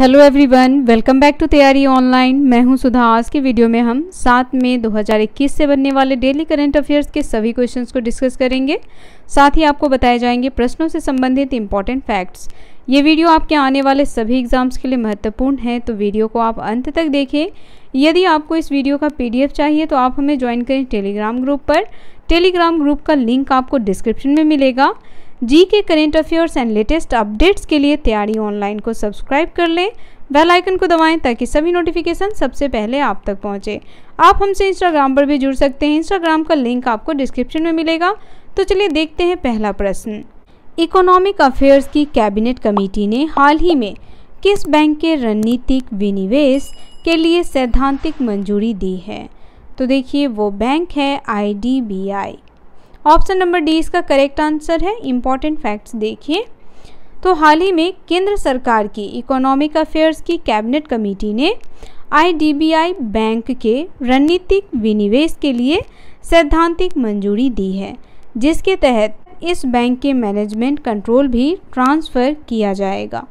hello everyone welcome back to Taiyari online मैं हूं सुधा आज के वीडियो में हम सात में 2021 से बनने वाले डेली करंट अफेयर्स के सभी क्वेश्चंस को डिस्कस करेंगे साथ ही आपको बताए जाएंगे प्रश्नों से संबंधित इम्पॉर्टेंट फैक्ट्स ये वीडियो आपके आने वाले सभी एग्जाम्स के लिए महत्वपूर्ण है तो वीडियो को आप अंत तक देखें यदि आपको इस वीडियो का पी चाहिए तो आप हमें ज्वाइन करें टेलीग्राम ग्रुप पर टेलीग्राम ग्रुप का लिंक आपको डिस्क्रिप्शन में मिलेगा G K current affairs and latest updates के लिए तैयारी ऑनलाइन को सब्सक्राइब कर लें बेल आइकन को दबाएं ताकि सभी नोटिफिकेशन सबसे पहले आप तक पहुंचे आप हमसे इंस्टाग्राम पर भी जुड़ सकते हैं इंस्टाग्राम का लिंक आपको डिस्क्रिप्शन में मिलेगा तो चलिए देखते हैं पहला प्रश्न इकोनॉमिक अफेयर्स की कैबिनेट कमेटी ने हाल ही में किस बैंक के रणनीतिक विनिवेश के लिए सैद्धांतिक मंजूरी दी है तो देखिए वो बैंक है आई ऑप्शन नंबर डी इसका करेक्ट आंसर है इम्पॉर्टेंट फैक्ट्स देखिए तो हाल ही में केंद्र सरकार की इकोनॉमिक अफेयर्स की कैबिनेट कमेटी ने आईडीबीआई बैंक के रणनीतिक विनिवेश के लिए सैद्धांतिक मंजूरी दी है जिसके तहत इस बैंक के मैनेजमेंट कंट्रोल भी ट्रांसफ़र किया जाएगा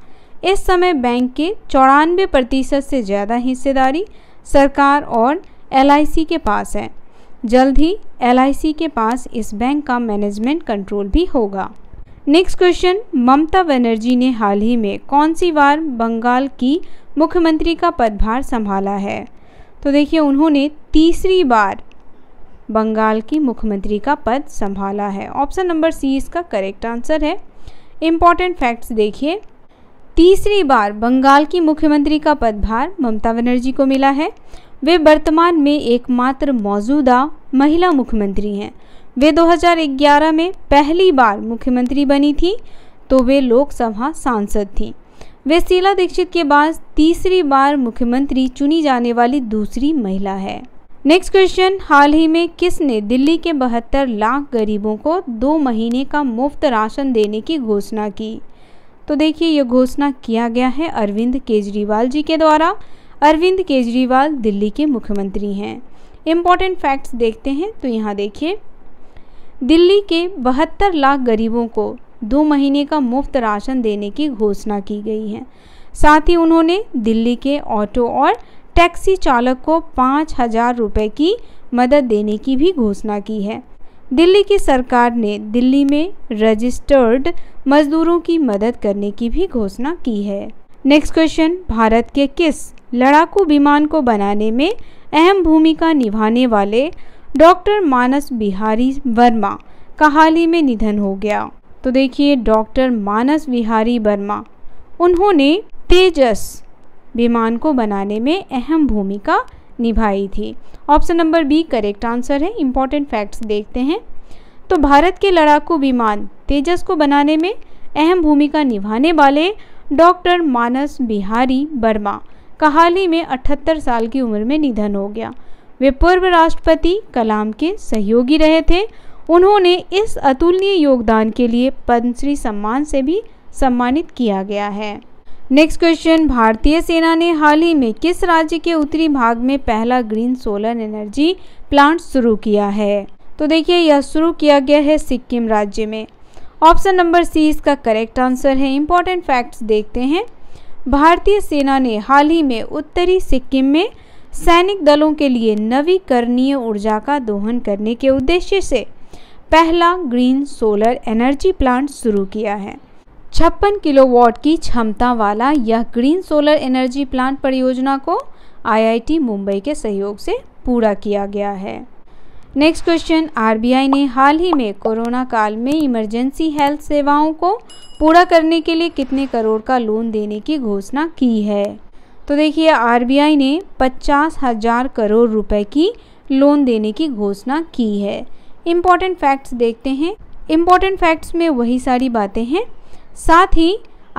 इस समय बैंक के चौरानवे प्रतिशत से ज़्यादा हिस्सेदारी सरकार और एल के पास है जल्द ही एल के पास इस बैंक का मैनेजमेंट कंट्रोल भी होगा नेक्स्ट क्वेश्चन ममता बनर्जी ने हाल ही में कौन सी बार बंगाल की मुख्यमंत्री का पदभार संभाला है तो देखिए उन्होंने तीसरी बार बंगाल की मुख्यमंत्री का पद संभाला है ऑप्शन नंबर सी इसका करेक्ट आंसर है इम्पॉर्टेंट फैक्ट्स देखिए तीसरी बार बंगाल की मुख्यमंत्री का पदभार ममता बनर्जी को मिला है वे वर्तमान में एकमात्र मौजूदा महिला मुख्यमंत्री हैं वे 2011 में पहली बार मुख्यमंत्री बनी थी तो वे लोकसभा सांसद थीं वे शीला दीक्षित के बाद तीसरी बार मुख्यमंत्री चुनी जाने वाली दूसरी महिला है नेक्स्ट क्वेश्चन हाल ही में किसने दिल्ली के बहत्तर लाख गरीबों को दो महीने का मुफ्त राशन देने की घोषणा की तो देखिए यह घोषणा किया गया है अरविंद केजरीवाल जी के द्वारा अरविंद केजरीवाल दिल्ली के मुख्यमंत्री हैं इम्पॉर्टेंट फैक्ट्स देखते हैं तो यहाँ देखिए दिल्ली के बहत्तर लाख गरीबों को दो महीने का मुफ्त राशन देने की घोषणा की गई है साथ ही उन्होंने दिल्ली के ऑटो और टैक्सी चालक को पाँच हजार रुपये की मदद देने की भी घोषणा की है दिल्ली की सरकार ने दिल्ली में रजिस्टर्ड मजदूरों की मदद करने की भी घोषणा की है नेक्स्ट क्वेश्चन भारत के किस लड़ाकू विमान को बनाने में अहम भूमिका निभाने वाले डॉक्टर मानस बिहारी वर्मा का हाल ही में निधन हो गया तो देखिए डॉक्टर मानस बिहारी वर्मा उन्होंने तेजस विमान को बनाने में अहम भूमिका निभाई थी option number B correct answer है इम्पॉर्टेंट फैक्ट्स देखते हैं तो भारत के लड़ाकू विमान तेजस को बनाने में अहम भूमिका निभाने वाले डॉक्टर मानस बिहारी वर्मा का हाल ही में 78 साल की उम्र में निधन हो गया वे पूर्व राष्ट्रपति कलाम के सहयोगी रहे थे उन्होंने इस अतुलनीय योगदान के लिए पद्मश्री सम्मान से भी सम्मानित किया गया है नेक्स्ट क्वेश्चन भारतीय सेना ने हाल ही में किस राज्य के उत्तरी भाग में पहला ग्रीन सोलर एनर्जी प्लांट शुरू किया है तो देखिए यह शुरू किया गया है सिक्किम राज्य में ऑप्शन नंबर सी इसका करेक्ट आंसर है इम्पॉर्टेंट फैक्ट्स देखते हैं भारतीय सेना ने हाल ही में उत्तरी सिक्किम में सैनिक दलों के लिए नवीकरणीय ऊर्जा का दोहन करने के उद्देश्य से पहला ग्रीन सोलर एनर्जी प्लांट शुरू किया है छप्पन किलोवाट की क्षमता वाला यह ग्रीन सोलर एनर्जी प्लांट परियोजना को आईआईटी मुंबई के सहयोग से पूरा किया गया है नेक्स्ट क्वेश्चन आरबीआई ने हाल ही में कोरोना काल में इमरजेंसी हेल्थ सेवाओं को पूरा करने के लिए कितने करोड़ का लोन देने की घोषणा की है तो देखिए आरबीआई ने पचास हजार करोड़ रुपए की लोन देने की घोषणा की है इम्पोर्टेंट फैक्ट्स देखते हैं इम्पोर्टेंट फैक्ट्स में वही सारी बातें हैं साथ ही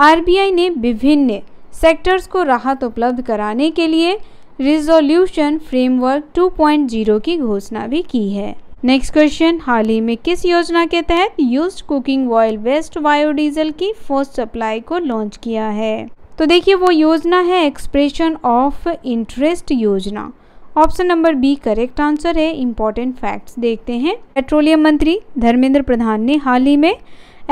आरबीआई ने विभिन्न सेक्टर्स को राहत उपलब्ध कराने के लिए रिजोल्यूशन फ्रेमवर्क 2.0 की घोषणा भी की है नेक्स्ट क्वेश्चन हाल ही में किस योजना के तहत used cooking oil waste biodiesel की फर्स्ट सप्लाई को लॉन्च किया है तो देखिए वो योजना है एक्सप्रेशन ऑफ इंटरेस्ट योजना option number B correct answer है इम्पोर्टेंट फैक्ट्स देखते हैं पेट्रोलियम मंत्री धर्मेंद्र प्रधान ने हाल ही में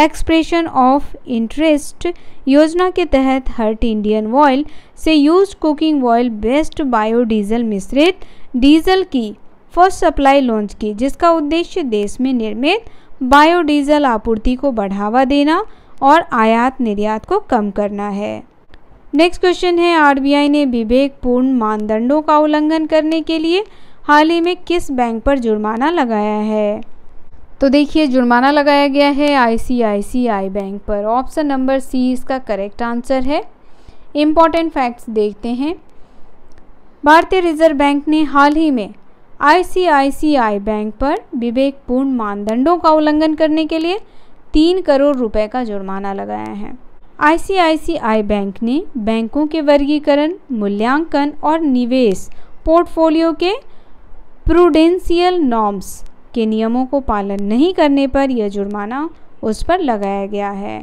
एक्सप्रेशन ऑफ इंटरेस्ट योजना के तहत हर्ट इंडियन ऑयल से use cooking oil waste biodiesel मिश्रित डीजल की फर्स्ट सप्लाई लॉन्च की जिसका उद्देश्य देश में निर्मित बायोडीजल आपूर्ति को बढ़ावा देना और आयात निर्यात को कम करना है नेक्स्ट क्वेश्चन है आरबीआई ने विवेकपूर्ण मानदंडों का उल्लंघन करने के लिए हाल ही में किस बैंक पर जुर्माना लगाया है तो देखिए जुर्माना लगाया गया है आईसीआईसीआई बैंक पर ऑप्शन नंबर सी इसका करेक्ट आंसर है इम्पॉर्टेंट फैक्ट्स देखते हैं भारतीय रिजर्व बैंक ने हाल ही में आईसीआईसीआई बैंक पर विवेकपूर्ण मानदंडों का उल्लंघन करने के लिए तीन करोड़ रुपए का जुर्माना लगाया है आईसीआईसीआई बैंक ने बैंकों के वर्गीकरण मूल्यांकन और निवेश पोर्टफोलियो के प्रूडेंशियल नॉर्म्स के नियमों को पालन नहीं करने पर यह जुर्माना उस पर लगाया गया है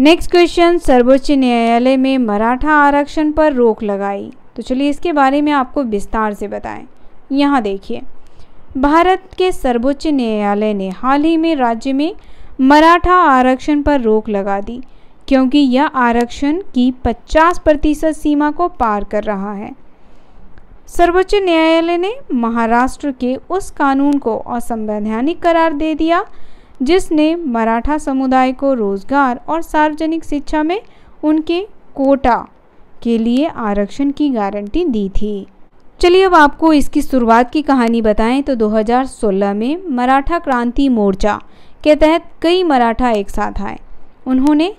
नेक्स्ट क्वेश्चन सर्वोच्च न्यायालय में मराठा आरक्षण पर रोक लगाई तो चलिए इसके बारे में आपको विस्तार से बताएं यहाँ देखिए भारत के सर्वोच्च न्यायालय ने हाल ही में राज्य में मराठा आरक्षण पर रोक लगा दी क्योंकि यह आरक्षण की 50 प्रतिशत सीमा को पार कर रहा है सर्वोच्च न्यायालय ने महाराष्ट्र के उस कानून को असंवैधानिक करार दे दिया जिसने मराठा समुदाय को रोजगार और सार्वजनिक शिक्षा में उनके कोटा के लिए आरक्षण की गारंटी दी थी चलिए अब आपको इसकी शुरुआत की कहानी बताएं तो 2016 में मराठा क्रांति मोर्चा के तहत कई मराठा एक साथ आए उन्होंने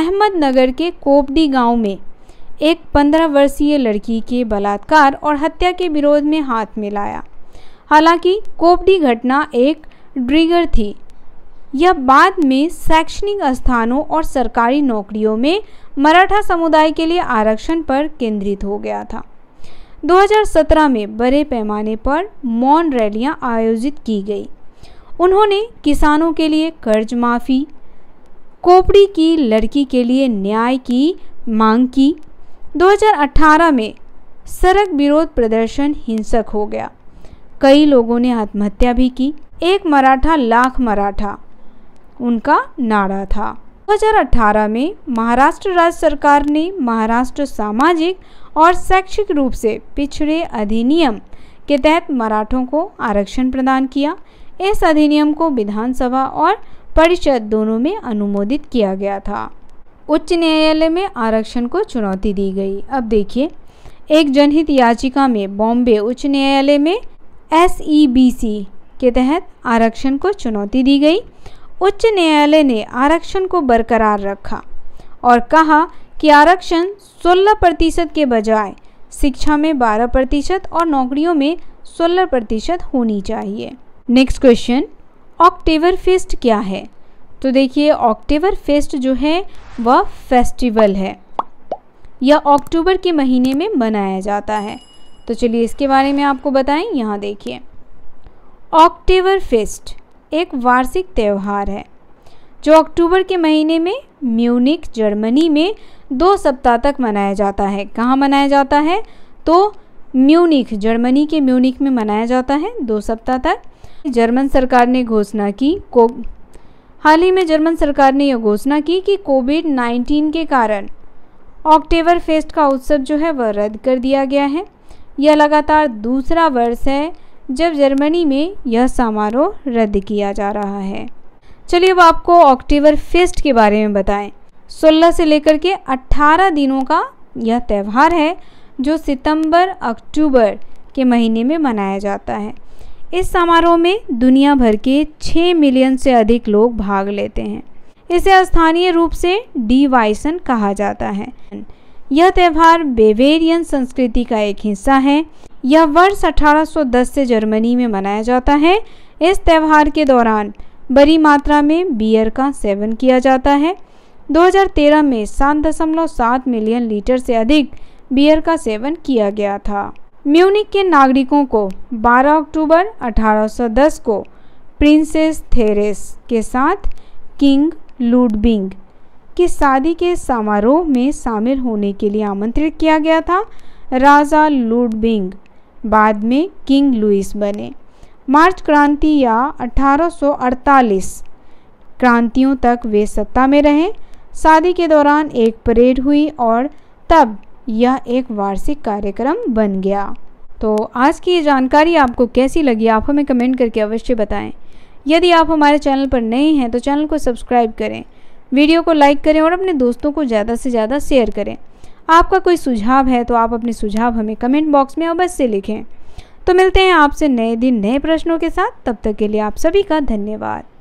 अहमदनगर के कोपडी गांव में एक पंद्रह वर्षीय लड़की के बलात्कार और हत्या के विरोध में हाथ मिलाया हालांकि कोपडी घटना एक ड्रिगर थी यह बाद में शैक्षणिक स्थानों और सरकारी नौकरियों में मराठा समुदाय के लिए आरक्षण पर केंद्रित हो गया था 2017 में बड़े पैमाने पर मौन रैलियां आयोजित की गई उन्होंने किसानों के लिए कर्ज माफ़ी कोपड़ी की लड़की के लिए न्याय की मांग की 2018 में सड़क विरोध प्रदर्शन हिंसक हो गया कई लोगों ने आत्महत्या भी की एक मराठा लाख मराठा उनका नारा था 2018 में महाराष्ट्र राज्य सरकार ने महाराष्ट्र सामाजिक और शैक्षिक रूप से पिछड़े अधिनियम के तहत मराठों को आरक्षण प्रदान किया इस अधिनियम को विधानसभा और परिषद दोनों में अनुमोदित किया गया था उच्च न्यायालय में आरक्षण को चुनौती दी गई अब देखिए एक जनहित याचिका में बॉम्बे उच्च न्यायालय में एस e के तहत आरक्षण को चुनौती दी गई उच्च न्यायालय ने आरक्षण को बरकरार रखा और कहा कि आरक्षण 16 प्रतिशत के बजाय शिक्षा में 12 प्रतिशत और नौकरियों में 16 प्रतिशत होनी चाहिए नेक्स्ट क्वेश्चन ऑक्टेवर फिस्ट क्या है तो देखिए ऑक्टोबर फेस्ट जो है वह फेस्टिवल है यह अक्टूबर के महीने में मनाया जाता है तो चलिए इसके बारे में आपको बताएं यहाँ देखिए ऑक्टेवर फेस्ट एक वार्षिक त्यौहार है जो अक्टूबर के महीने में म्यूनिक जर्मनी में दो सप्ताह तक मनाया जाता है कहाँ मनाया जाता है तो म्यूनिक जर्मनी के म्यूनिक में मनाया जाता है दो सप्ताह तक जर्मन सरकार ने घोषणा की को हाल ही में जर्मन सरकार ने यह घोषणा की कि कोविड 19 के कारण ऑक्टेबर फेस्ट का उत्सव जो है वह रद्द कर दिया गया है यह लगातार दूसरा वर्ष है जब जर्मनी में यह समारोह रद्द किया जा रहा है चलिए अब आपको ऑक्टेबर फेस्ट के बारे में बताएं 16 से लेकर के 18 दिनों का यह त्यौहार है जो सितंबर अक्टूबर के महीने में मनाया जाता है इस समारोह में दुनिया भर के 6 मिलियन से अधिक लोग भाग लेते हैं इसे स्थानीय रूप से डी वाइसन कहा जाता है यह त्यौहार बेवेरियन संस्कृति का एक हिस्सा है यह वर्ष 1810 से जर्मनी में मनाया जाता है इस त्यौहार के दौरान बड़ी मात्रा में बियर का सेवन किया जाता है 2013 में सात मिलियन लीटर से अधिक बियर का सेवन किया गया था म्यूनिक के नागरिकों को 12 अक्टूबर 1810 को प्रिंसेस थेरेस के साथ किंग लूडबिंग की शादी के समारोह में शामिल होने के लिए आमंत्रित किया गया था राजा लूडबिंग बाद में किंग लुइस बने मार्च क्रांति या 1848 क्रांतियों तक वे सत्ता में रहे शादी के दौरान एक परेड हुई और तब यह एक वार्षिक कार्यक्रम बन गया तो आज की ये जानकारी आपको कैसी लगी आप हमें कमेंट करके अवश्य बताएं यदि आप हमारे चैनल पर नए हैं तो चैनल को सब्सक्राइब करें वीडियो को लाइक करें और अपने दोस्तों को ज़्यादा से ज़्यादा शेयर करें आपका कोई सुझाव है तो आप अपने सुझाव हमें कमेंट बॉक्स में अवश्य लिखें तो मिलते हैं आपसे नए दिन नए प्रश्नों के साथ तब तक के लिए आप सभी का धन्यवाद